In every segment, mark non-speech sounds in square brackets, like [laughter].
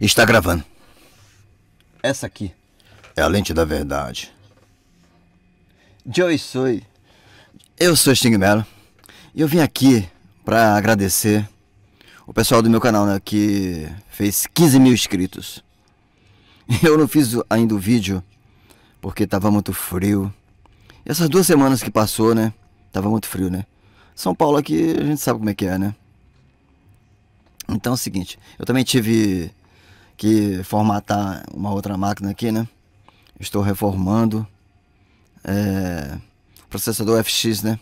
Está gravando. Essa aqui. É a lente da verdade. Joy Soy. Eu sou Sting Mello. E eu vim aqui para agradecer o pessoal do meu canal, né? Que fez 15 mil inscritos. [laughs] Eu não fiz ainda o vídeo porque tava muito frio. E essas duas semanas que passou, né? Tava muito frio, né? São Paulo aqui a gente sabe como é que é, né? Então é o seguinte, eu também tive que formatar uma outra máquina aqui, né? Estou reformando é, processador FX, né?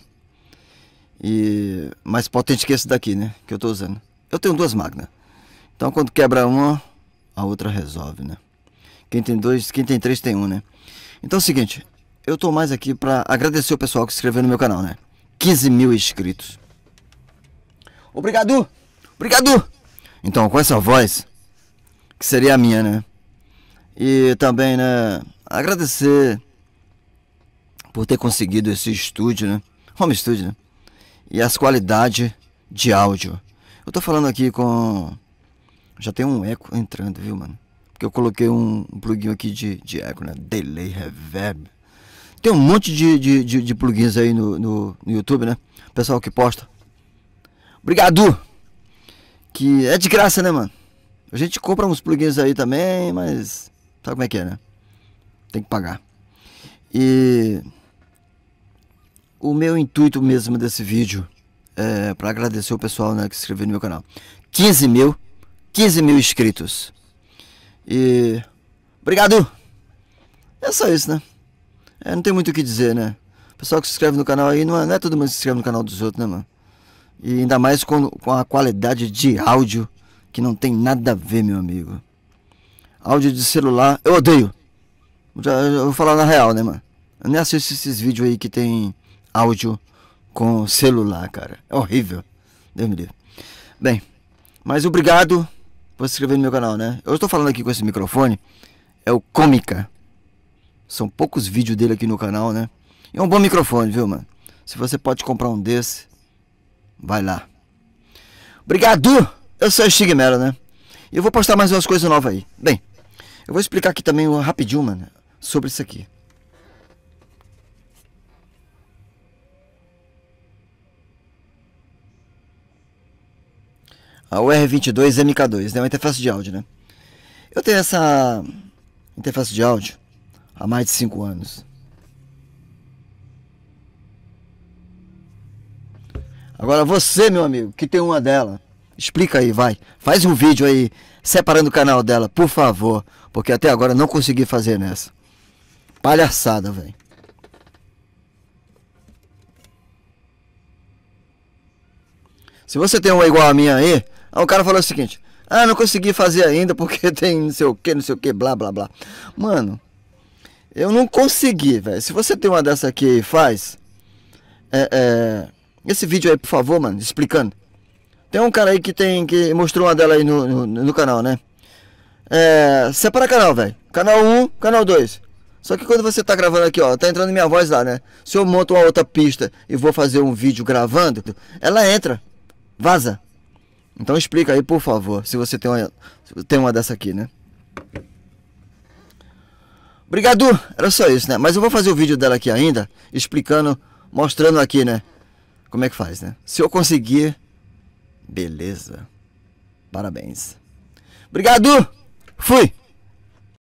E mais potente que esse daqui, né? Que eu estou usando. Eu tenho duas máquinas. Então quando quebra uma, a outra resolve, né? Quem tem dois, quem tem três tem um, né? Então é o seguinte, eu estou mais aqui para agradecer o pessoal que se inscreveu no meu canal, né? 15 mil inscritos. Obrigado! Obrigado! Então, com essa voz, que seria a minha, né? E também, né, agradecer por ter conseguido esse estúdio, né? Home studio, né? E as qualidades de áudio. Eu tô falando aqui com. Já tem um eco entrando, viu, mano? Porque eu coloquei um, plugin aqui de, de eco, né? Delay, reverb. Tem um monte de, de, de, de plugins aí no, no, no YouTube, né? Pessoal que posta. Obrigado! Que é de graça, né, mano? A gente compra uns plugins aí também, mas sabe como é que é, né? Tem que pagar. E o meu intuito mesmo desse vídeo é para agradecer o pessoal né, que se inscreveu no meu canal. 15 mil, 15 mil inscritos. E obrigado! É só isso, né? É, não tem muito o que dizer, né? O pessoal que se inscreve no canal aí, não é, não é todo mundo que se inscreve no canal dos outros, né, mano? E ainda mais com, com a qualidade de áudio que não tem nada a ver, meu amigo. Áudio de celular, eu odeio. eu vou falar na real, né, mano? Eu nem assisto esses vídeos aí que tem áudio com celular, cara. É horrível. Deus me livre. Bem, mas obrigado por se inscrever no meu canal, né? Eu estou falando aqui com esse microfone. É o Cômica. São poucos vídeos dele aqui no canal, né? E é um bom microfone, viu, mano? Se você pode comprar um desse, vai lá. Obrigado! Eu sou a Stignero, né? E eu vou postar mais umas coisas novas aí. Bem, eu vou explicar aqui também rapidinho, mano, sobre isso aqui. A UR22MK2, né? É uma interface de áudio, né? Eu tenho essa interface de áudio há mais de 5 anos. Agora você, meu amigo, que tem uma dela Explica aí, vai. Faz um vídeo aí, separando o canal dela, por favor. Porque até agora não consegui fazer nessa. Palhaçada, velho. Se você tem uma igual a minha aí, o cara falou o seguinte: Ah, não consegui fazer ainda porque [laughs] tem não sei o que, não sei o que, blá blá blá. Mano, eu não consegui, velho. Se você tem uma dessa aqui e faz, é, é, esse vídeo aí, por favor, mano, explicando. Tem um cara aí que tem que mostrou uma dela aí no, no, no canal, né? É, separa canal, velho. Canal 1, canal 2. Só que quando você tá gravando aqui, ó, tá entrando minha voz lá, né? Se eu monto uma outra pista e vou fazer um vídeo gravando, ela entra, vaza. Então explica aí, por favor, se você tem uma, tem uma dessa aqui, né? Obrigado, era só isso, né? Mas eu vou fazer o vídeo dela aqui ainda, explicando, mostrando aqui, né? Como é que faz, né? Se eu conseguir Beleza. Parabéns. Obrigado! Fui!